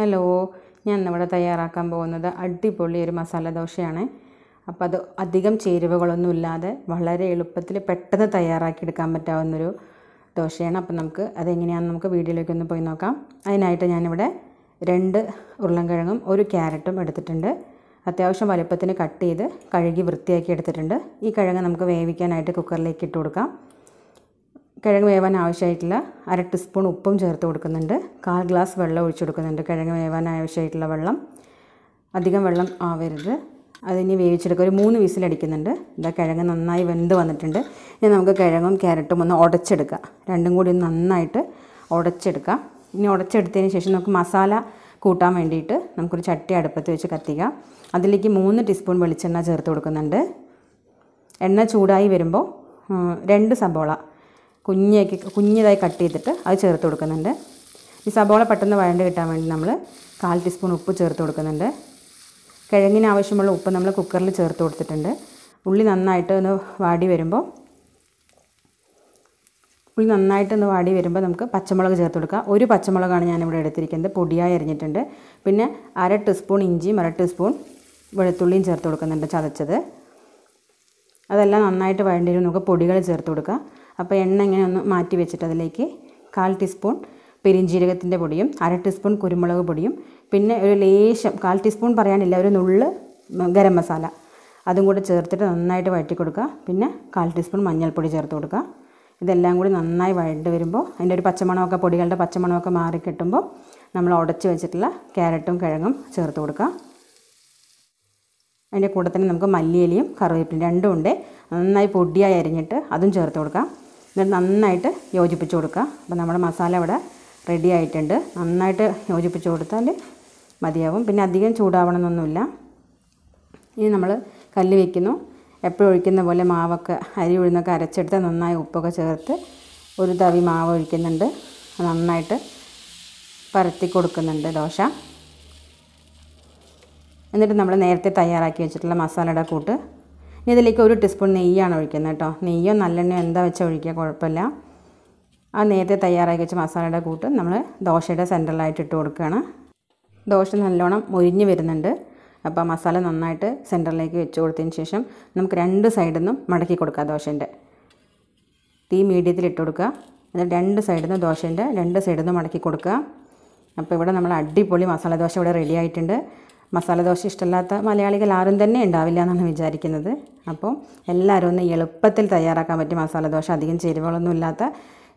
hello ഞാൻ ഇന്നിവിടെ തയ്യാറാക്കാൻ പോകുന്നത് അടിപൊളി ഒരു മസാല ദോശയാണ് അപ്പോൾ അത് അധികം ചേരുവകളൊന്നും ഇല്ലാതെ വളരെ എളുപ്പത്തിൽ പെട്ടെന്ന് തയ്യാറാക്കിയെടുക്കാൻ പറ്റാവുന്നൊരു ദോശയാണ് അപ്പോൾ നമുക്ക് അതെങ്ങനെയാണെന്ന് നമുക്ക് വീഡിയോയിലേക്ക് ഒന്ന് പോയി നോക്കാം അതിനായിട്ട് ഞാനിവിടെ രണ്ട് ഉരുളൻകിഴങ്ങും ഒരു ക്യാരറ്റും എടുത്തിട്ടുണ്ട് അത്യാവശ്യം വലുപ്പത്തിന് കട്ട് ചെയ്ത് കഴുകി വൃത്തിയാക്കി എടുത്തിട്ടുണ്ട് ഈ കിഴങ്ങ് നമുക്ക് വേവിക്കാനായിട്ട് കുക്കറിലേക്ക് ഇട്ട് കൊടുക്കാം കിഴങ്ങ് വേവാൻ ആവശ്യമായിട്ടുള്ള അര ടീസ്പൂൺ ഉപ്പും ചേർത്ത് കൊടുക്കുന്നുണ്ട് കാൽ ഗ്ലാസ് വെള്ളം ഒഴിച്ചു കൊടുക്കുന്നുണ്ട് കിഴങ്ങ് വേവാൻ ആവശ്യമായിട്ടുള്ള വെള്ളം അധികം വെള്ളം ആവരുത് അതിനി വേവിച്ചെടുക്കുക ഒരു മൂന്ന് വിസിലടിക്കുന്നുണ്ട് ഇതാ കിഴങ്ങ് നന്നായി വെന്ത് വന്നിട്ടുണ്ട് ഇനി നമുക്ക് കിഴങ്ങും ക്യാരറ്റും ഒന്ന് ഉടച്ചെടുക്കുക രണ്ടും കൂടി നന്നായിട്ട് ഉടച്ചെടുക്കാം ഇനി ഉടച്ചെടുത്തതിന് ശേഷം നമുക്ക് മസാല കൂട്ടാൻ വേണ്ടിയിട്ട് നമുക്കൊരു ചട്ടി അടുപ്പത്ത് വെച്ച് കത്തിക്കാം അതിലേക്ക് മൂന്ന് ടീസ്പൂൺ വെളിച്ചെണ്ണ ചേർത്ത് കൊടുക്കുന്നുണ്ട് എണ്ണ ചൂടായി വരുമ്പോൾ രണ്ട് സബോള കുഞ്ഞാക്കി കുഞ്ഞതായി കട്ട് ചെയ്തിട്ട് അത് ചേർത്ത് കൊടുക്കുന്നുണ്ട് ഈ സബോള പെട്ടെന്ന് വഴണ്ട് കിട്ടാൻ വേണ്ടി നമ്മൾ കാൽ ടീസ്പൂൺ ഉപ്പ് ചേർത്ത് കൊടുക്കുന്നുണ്ട് കിഴങ്ങിന് ആവശ്യമുള്ള ഉപ്പ് നമ്മൾ കുക്കറിൽ ചേർത്ത് കൊടുത്തിട്ടുണ്ട് ഉള്ളി നന്നായിട്ട് ഒന്ന് വാടി വരുമ്പോൾ ഉള്ളി നന്നായിട്ട് ഒന്ന് വാടി വരുമ്പോൾ നമുക്ക് പച്ചമുളക് ചേർത്ത് കൊടുക്കാം ഒരു പച്ചമുളകാണ് ഞാനിവിടെ എടുത്തിരിക്കുന്നത് പൊടിയായി അരിഞ്ഞിട്ടുണ്ട് പിന്നെ അര ടീസ്പൂൺ ഇഞ്ചിയും അര ടീസ്പൂൺ വെളുത്തുള്ളിയും ചേർത്ത് കൊടുക്കുന്നുണ്ട് ചതച്ചത് അതെല്ലാം നന്നായിട്ട് വരും നമുക്ക് പൊടികൾ ചേർത്ത് കൊടുക്കാം അപ്പോൾ എണ്ണ ഇങ്ങനെ ഒന്ന് മാറ്റി വെച്ചിട്ട് അതിലേക്ക് കാൽ ടീസ്പൂൺ പെരിഞ്ജീരകത്തിൻ്റെ പൊടിയും അര ടീസ്പൂൺ കുരുമുളക് പൊടിയും പിന്നെ ഒരു ലേശം കാൽ ടീസ്പൂൺ പറയാനില്ല ഒരു നുള്ള് ഗരം മസാല അതും കൂടി ചേർത്തിട്ട് നന്നായിട്ട് വഴറ്റി കൊടുക്കുക പിന്നെ കാൽ ടീസ്പൂൺ മഞ്ഞൾപ്പൊടി ചേർത്ത് കൊടുക്കുക ഇതെല്ലാം കൂടി നന്നായി വഴണ്ട് വരുമ്പോൾ അതിൻ്റെ ഒരു പച്ചമണമൊക്കെ പൊടികളുടെ പച്ചമണമൊക്കെ മാറി കിട്ടുമ്പോൾ നമ്മൾ ഉടച്ച് വെച്ചിട്ടുള്ള ക്യാരറ്റും കിഴങ്ങും ചേർത്ത് കൊടുക്കുക അതിൻ്റെ കൂടെ തന്നെ നമുക്ക് മല്ലിയിലയും കറിവേപ്പിലും രണ്ടും ഉണ്ട് നന്നായി പൊടിയായി അരിഞ്ഞിട്ട് അതും ചേർത്ത് കൊടുക്കാം ഇത് നന്നായിട്ട് യോജിപ്പിച്ച് കൊടുക്കുക അപ്പോൾ നമ്മുടെ മസാല ഇവിടെ റെഡി ആയിട്ടുണ്ട് നന്നായിട്ട് യോജിപ്പിച്ച് കൊടുത്താൽ മതിയാവും പിന്നെ അധികം ചൂടാവണമെന്നൊന്നുമില്ല ഇനി നമ്മൾ കല്ല് വയ്ക്കുന്നു എപ്പോഴും ഒഴിക്കുന്ന പോലെ മാവൊക്കെ അരി ഉഴുന്നൊക്കെ അരച്ചെടുത്ത് നന്നായി ഉപ്പൊക്കെ ചേർത്ത് ഒരു തവി മാവ് ഒഴിക്കുന്നുണ്ട് നന്നായിട്ട് പരത്തി കൊടുക്കുന്നുണ്ട് ദോശ എന്നിട്ട് നമ്മൾ നേരത്തെ തയ്യാറാക്കി വെച്ചിട്ടുള്ള മസാലയുടെ കൂട്ട് ഇനി ഇതിലേക്ക് ഒരു ടീസ്പൂൺ നെയ്യാണ് ഒഴിക്കുന്നത് കേട്ടോ നെയ്യോ നല്ലെണ്ണയോ എന്താ വെച്ചാൽ ഒഴിക്കുക കുഴപ്പമില്ല ആ നേരത്തെ തയ്യാറാക്കി വെച്ച മസാലയുടെ കൂട്ട് നമ്മൾ ദോശയുടെ സെൻറ്ററിലായിട്ട് ഇട്ട് കൊടുക്കുകയാണ് ദോശ നല്ലോണം മൊരിഞ്ഞ് വരുന്നുണ്ട് അപ്പോൾ മസാല നന്നായിട്ട് സെൻറ്ററിലേക്ക് വെച്ച് കൊടുത്തതിന് ശേഷം നമുക്ക് രണ്ട് സൈഡിൽ നിന്നും മടക്കി കൊടുക്കുക ദോശൻ്റെ തീ മീഡിയത്തിൽ ഇട്ട് കൊടുക്കുക എന്നിട്ട് രണ്ട് സൈഡിൽ നിന്ന് ദോശൻ്റെ രണ്ട് സൈഡിൽ നിന്നും മടക്കി കൊടുക്കുക അപ്പോൾ ഇവിടെ നമ്മൾ അടിപൊളി മസാല ദോശ ഇവിടെ റെഡി ആയിട്ടുണ്ട് മസാല ദോശ ഇഷ്ടമല്ലാത്ത മലയാളികൾ ആരും തന്നെ ഉണ്ടാവില്ല എന്നാണ് വിചാരിക്കുന്നത് അപ്പോൾ എല്ലാവരും ഒന്ന് എളുപ്പത്തിൽ തയ്യാറാക്കാൻ പറ്റിയ മസാല ദോശ അധികം ചേരുവകളൊന്നും ഇല്ലാത്ത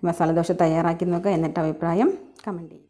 മസാല ദോശ തയ്യാറാക്കി നോക്കുക എന്നിട്ട് അഭിപ്രായം കമൻറ്റ് ചെയ്യുക